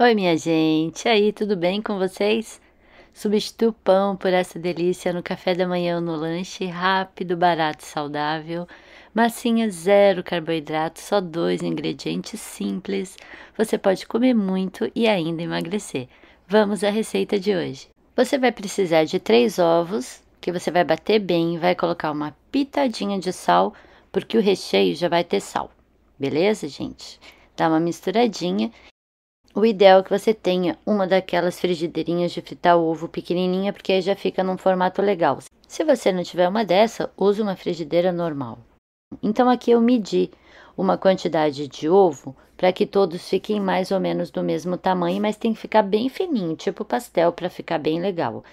Oi, minha gente. aí, tudo bem com vocês? Substituo pão por essa delícia no café da manhã ou no lanche, rápido, barato e saudável. Massinha zero carboidrato, só dois ingredientes simples. Você pode comer muito e ainda emagrecer. Vamos à receita de hoje. Você vai precisar de três ovos, que você vai bater bem, vai colocar uma pitadinha de sal, porque o recheio já vai ter sal. Beleza, gente? Dá uma misturadinha o ideal é que você tenha uma daquelas frigideirinhas de fritar o ovo pequenininha, porque aí já fica num formato legal. Se você não tiver uma dessa, use uma frigideira normal. Então aqui eu medi uma quantidade de ovo para que todos fiquem mais ou menos do mesmo tamanho, mas tem que ficar bem fininho, tipo pastel, para ficar bem legal.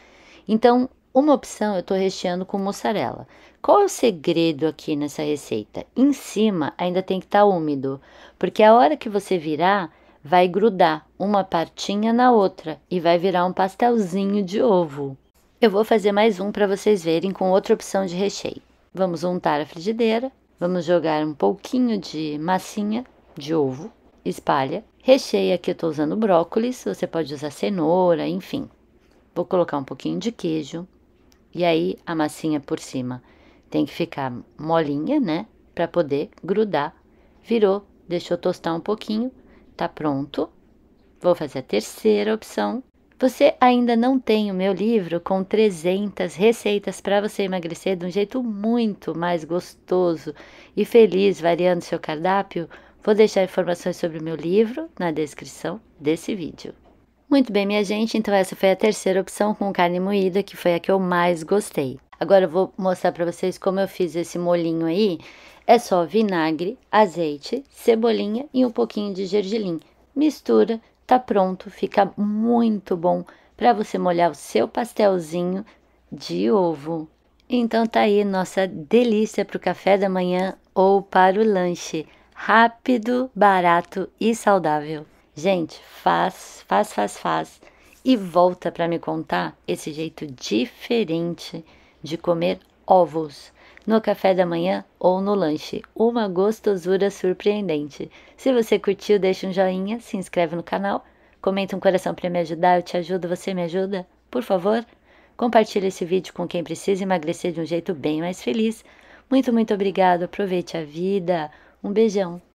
Então, uma opção eu estou recheando com mussarela. Qual é o segredo aqui nessa receita? Em cima ainda tem que estar tá úmido, porque a hora que você virar vai grudar uma partinha na outra e vai virar um pastelzinho de ovo. Eu vou fazer mais um para vocês verem com outra opção de recheio. Vamos untar a frigideira, vamos jogar um pouquinho de massinha de ovo, espalha. Recheio aqui eu estou usando brócolis, você pode usar cenoura, enfim. Vou colocar um pouquinho de queijo e aí a massinha por cima tem que ficar molinha, né? Para poder grudar. Virou, deixou tostar um pouquinho, Tá pronto? Vou fazer a terceira opção. Você ainda não tem o meu livro com 300 receitas para você emagrecer de um jeito muito mais gostoso e feliz, variando seu cardápio? Vou deixar informações sobre o meu livro na descrição desse vídeo. Muito bem, minha gente, então essa foi a terceira opção com carne moída, que foi a que eu mais gostei. Agora eu vou mostrar para vocês como eu fiz esse molinho aí é só vinagre, azeite, cebolinha e um pouquinho de gergelim. Mistura, tá pronto, fica muito bom para você molhar o seu pastelzinho de ovo. Então tá aí nossa delícia para o café da manhã ou para o lanche. Rápido, barato e saudável. Gente, faz, faz, faz, faz e volta para me contar esse jeito diferente de comer ovos no café da manhã ou no lanche. Uma gostosura surpreendente. Se você curtiu, deixa um joinha, se inscreve no canal, comenta um coração para me ajudar, eu te ajudo, você me ajuda? Por favor, compartilhe esse vídeo com quem precisa emagrecer de um jeito bem mais feliz. Muito, muito obrigado. Aproveite a vida. Um beijão.